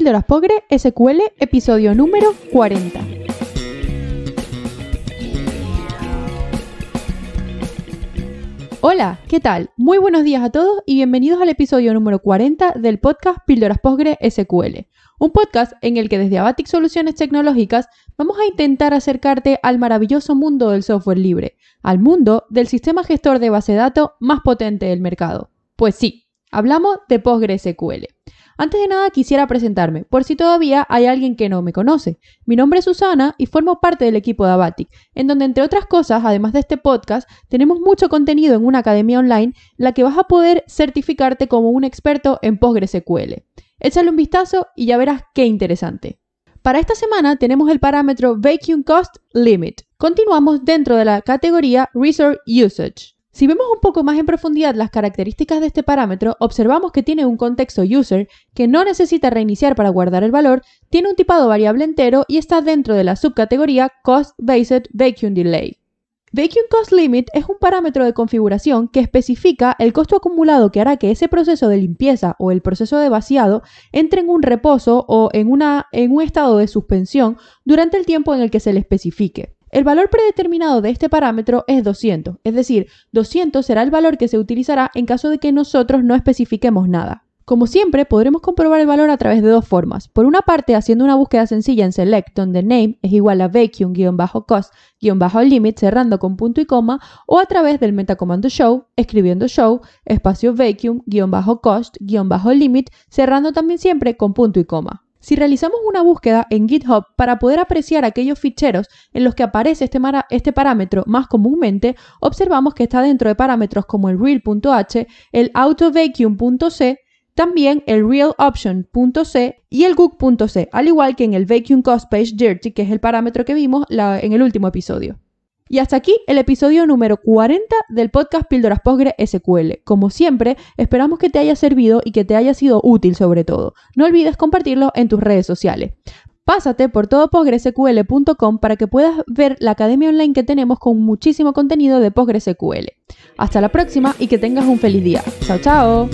Píldoras Pogre SQL, episodio número 40. Hola, ¿qué tal? Muy buenos días a todos y bienvenidos al episodio número 40 del podcast Píldoras Postgre SQL, un podcast en el que desde Abatic Soluciones Tecnológicas vamos a intentar acercarte al maravilloso mundo del software libre, al mundo del sistema gestor de base de datos más potente del mercado. Pues sí, hablamos de SQL. Antes de nada quisiera presentarme, por si todavía hay alguien que no me conoce. Mi nombre es Susana y formo parte del equipo de Abatic, en donde entre otras cosas, además de este podcast, tenemos mucho contenido en una academia online, la que vas a poder certificarte como un experto en PostgreSQL. Échale un vistazo y ya verás qué interesante. Para esta semana tenemos el parámetro Vacuum Cost Limit. Continuamos dentro de la categoría Resource Usage. Si vemos un poco más en profundidad las características de este parámetro, observamos que tiene un contexto user que no necesita reiniciar para guardar el valor, tiene un tipado variable entero y está dentro de la subcategoría Cost Based Vacuum Delay. Vacuum Cost Limit es un parámetro de configuración que especifica el costo acumulado que hará que ese proceso de limpieza o el proceso de vaciado entre en un reposo o en, en un estado de suspensión durante el tiempo en el que se le especifique. El valor predeterminado de este parámetro es 200, es decir, 200 será el valor que se utilizará en caso de que nosotros no especifiquemos nada. Como siempre, podremos comprobar el valor a través de dos formas. Por una parte, haciendo una búsqueda sencilla en select, donde name es igual a vacuum-cost-limit, cerrando con punto y coma, o a través del metacomando show, escribiendo show, espacio vacuum-cost-limit, cerrando también siempre con punto y coma. Si realizamos una búsqueda en GitHub para poder apreciar aquellos ficheros en los que aparece este, este parámetro más comúnmente, observamos que está dentro de parámetros como el real.h, el autovacuum.c, también el realoption.c y el gook.c, al igual que en el vacuum cost page dirty, que es el parámetro que vimos en el último episodio. Y hasta aquí el episodio número 40 del podcast Píldoras PostgreSQL. Como siempre, esperamos que te haya servido y que te haya sido útil sobre todo. No olvides compartirlo en tus redes sociales. Pásate por todopostgresql.com para que puedas ver la academia online que tenemos con muchísimo contenido de PostgreSQL. Hasta la próxima y que tengas un feliz día. Chao, chao.